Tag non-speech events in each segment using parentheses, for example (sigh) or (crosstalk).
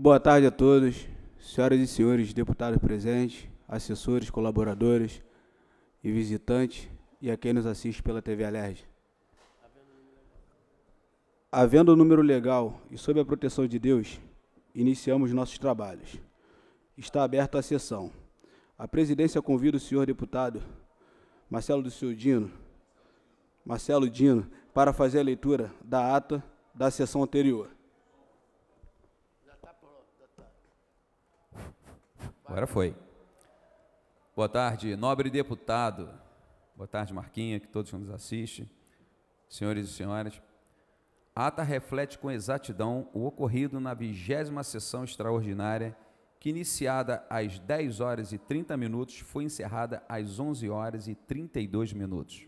Boa tarde a todos, senhoras e senhores deputados presentes, assessores, colaboradores e visitantes e a quem nos assiste pela TV Alerj. Havendo o número legal e sob a proteção de Deus, iniciamos nossos trabalhos. Está aberta a sessão. A presidência convida o senhor deputado Marcelo do Seu Dino, Marcelo Dino, para fazer a leitura da ata da sessão anterior. Agora foi. Boa tarde, nobre deputado. Boa tarde, Marquinha, que todos nos assistem. Senhores e senhoras, a ata reflete com exatidão o ocorrido na vigésima sessão extraordinária, que iniciada às 10 horas e 30 minutos, foi encerrada às 11 horas e 32 minutos.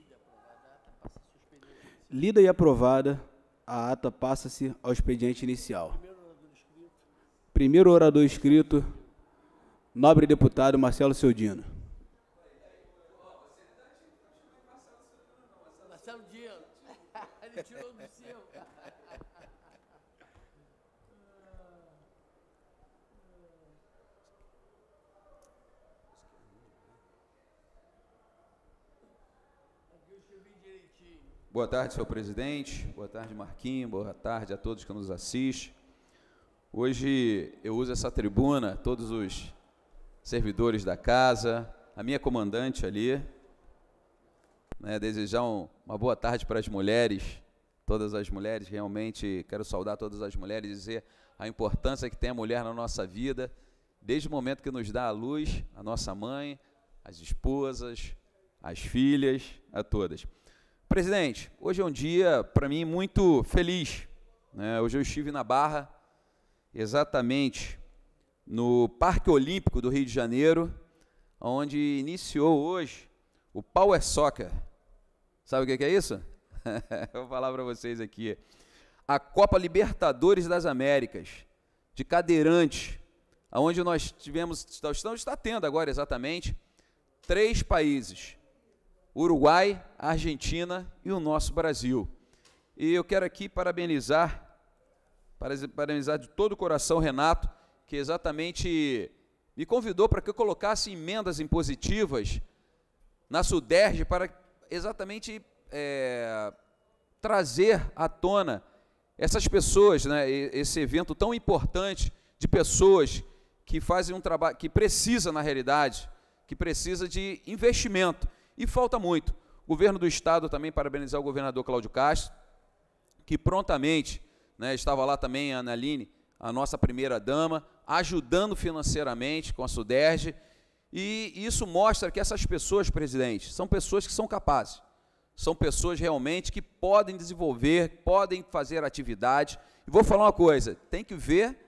Lida e aprovada, a ata passa-se ao expediente inicial. Primeiro orador escrito Nobre deputado Marcelo Seudino. Marcelo Dino. (laughs) Ele tirou do seu. Boa tarde, senhor presidente. Boa tarde, Marquinhos. Boa tarde a todos que nos assistem. Hoje eu uso essa tribuna todos os servidores da casa, a minha comandante ali. Né, desejar um, uma boa tarde para as mulheres, todas as mulheres, realmente quero saudar todas as mulheres e dizer a importância que tem a mulher na nossa vida, desde o momento que nos dá a luz, a nossa mãe, as esposas, as filhas, a todas. Presidente, hoje é um dia para mim muito feliz. Né? Hoje eu estive na Barra, exatamente no Parque Olímpico do Rio de Janeiro, onde iniciou hoje o Power é Soccer. Sabe o que é isso? (laughs) Vou falar para vocês aqui. A Copa Libertadores das Américas, de cadeirante, onde nós tivemos, estamos, está tendo agora exatamente, três países: Uruguai, Argentina e o nosso Brasil. E eu quero aqui parabenizar, parabenizar de todo o coração Renato que exatamente me convidou para que eu colocasse emendas impositivas na Suderge para exatamente é, trazer à tona essas pessoas, né, esse evento tão importante de pessoas que fazem um trabalho, que precisa, na realidade, que precisa de investimento. E falta muito. O governo do Estado também, parabenizar o governador Cláudio Castro, que prontamente, né, estava lá também a Analine, a nossa primeira-dama, ajudando financeiramente com a Suderge. E isso mostra que essas pessoas, presidente, são pessoas que são capazes, são pessoas realmente que podem desenvolver, podem fazer atividade. E vou falar uma coisa: tem que ver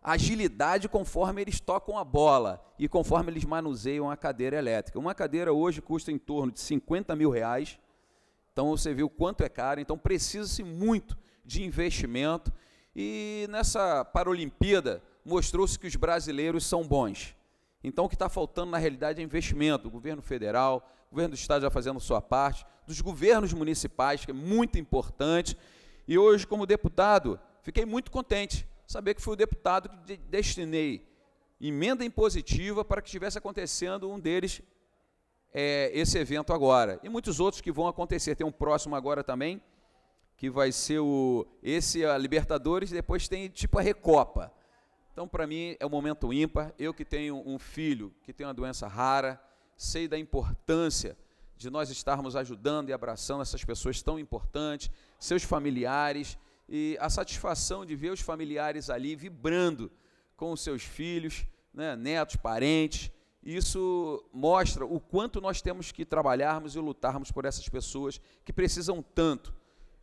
agilidade conforme eles tocam a bola e conforme eles manuseiam a cadeira elétrica. Uma cadeira hoje custa em torno de 50 mil reais, então você viu quanto é caro, então precisa-se muito de investimento e nessa Paralimpíada mostrou-se que os brasileiros são bons. Então, o que está faltando na realidade é investimento. O governo federal, o governo do estado já fazendo sua parte, dos governos municipais, que é muito importante. E hoje, como deputado, fiquei muito contente saber que fui o deputado que destinei emenda impositiva para que estivesse acontecendo um deles, é, esse evento agora. E muitos outros que vão acontecer. Tem um próximo agora também, que vai ser o esse a Libertadores, e depois tem tipo a Recopa. Então, para mim é um momento ímpar. Eu que tenho um filho que tem uma doença rara, sei da importância de nós estarmos ajudando e abraçando essas pessoas tão importantes, seus familiares e a satisfação de ver os familiares ali vibrando com os seus filhos, né, netos, parentes. Isso mostra o quanto nós temos que trabalharmos e lutarmos por essas pessoas que precisam tanto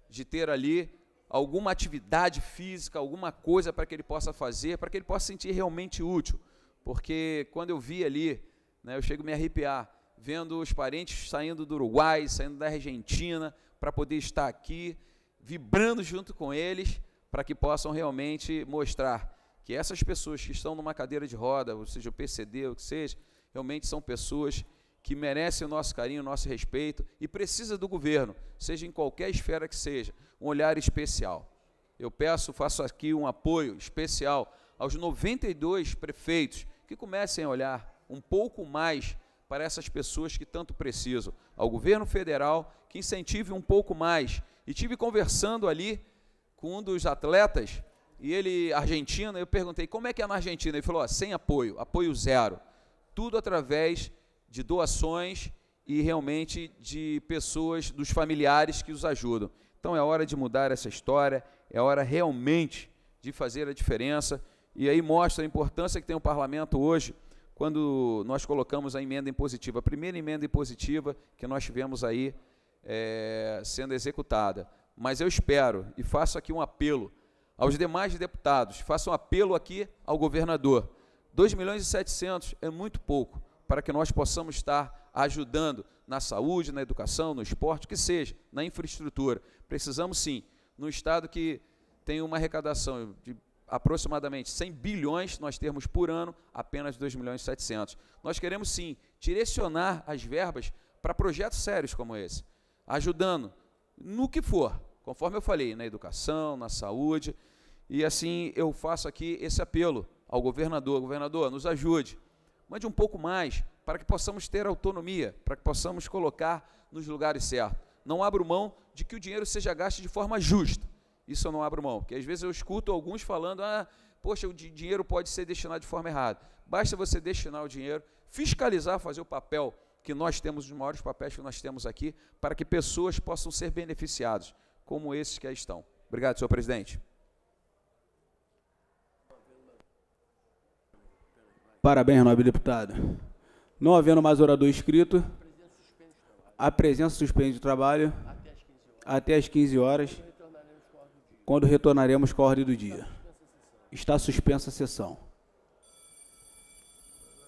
de ter ali alguma atividade física, alguma coisa para que ele possa fazer, para que ele possa se sentir realmente útil. Porque quando eu vi ali, né, eu chego a me arrepiar, vendo os parentes saindo do Uruguai, saindo da Argentina, para poder estar aqui, vibrando junto com eles, para que possam realmente mostrar que essas pessoas que estão numa cadeira de roda, ou seja, o PCD, ou o que seja, realmente são pessoas que merece o nosso carinho, o nosso respeito e precisa do governo, seja em qualquer esfera que seja, um olhar especial. Eu peço, faço aqui um apoio especial aos 92 prefeitos que comecem a olhar um pouco mais para essas pessoas que tanto precisam, ao governo federal que incentive um pouco mais. E tive conversando ali com um dos atletas e ele argentino, eu perguntei como é que é na Argentina, ele falou: sem apoio, apoio zero, tudo através de doações e realmente de pessoas, dos familiares que os ajudam. Então é hora de mudar essa história, é hora realmente de fazer a diferença. E aí mostra a importância que tem o parlamento hoje, quando nós colocamos a emenda impositiva, a primeira emenda impositiva que nós tivemos aí é, sendo executada. Mas eu espero e faço aqui um apelo aos demais deputados, faço um apelo aqui ao governador. 2 milhões e 700 é muito pouco para que nós possamos estar ajudando na saúde, na educação, no esporte, que seja, na infraestrutura. Precisamos sim, no estado que tem uma arrecadação de aproximadamente 100 bilhões, nós temos por ano apenas 2 milhões e 700. Nós queremos sim direcionar as verbas para projetos sérios como esse, ajudando no que for, conforme eu falei, na educação, na saúde, e assim eu faço aqui esse apelo ao governador, governador, nos ajude mande um pouco mais, para que possamos ter autonomia, para que possamos colocar nos lugares certos. Não abro mão de que o dinheiro seja gasto de forma justa. Isso eu não abro mão, porque às vezes eu escuto alguns falando, ah, poxa, o dinheiro pode ser destinado de forma errada. Basta você destinar o dinheiro, fiscalizar, fazer o papel que nós temos, os maiores papéis que nós temos aqui, para que pessoas possam ser beneficiadas, como esses que aí estão. Obrigado, senhor presidente. Parabéns, nobre deputado. Não havendo mais orador inscrito, a presença suspende o trabalho até às 15 horas, quando retornaremos com a ordem do dia. Está suspensa a sessão.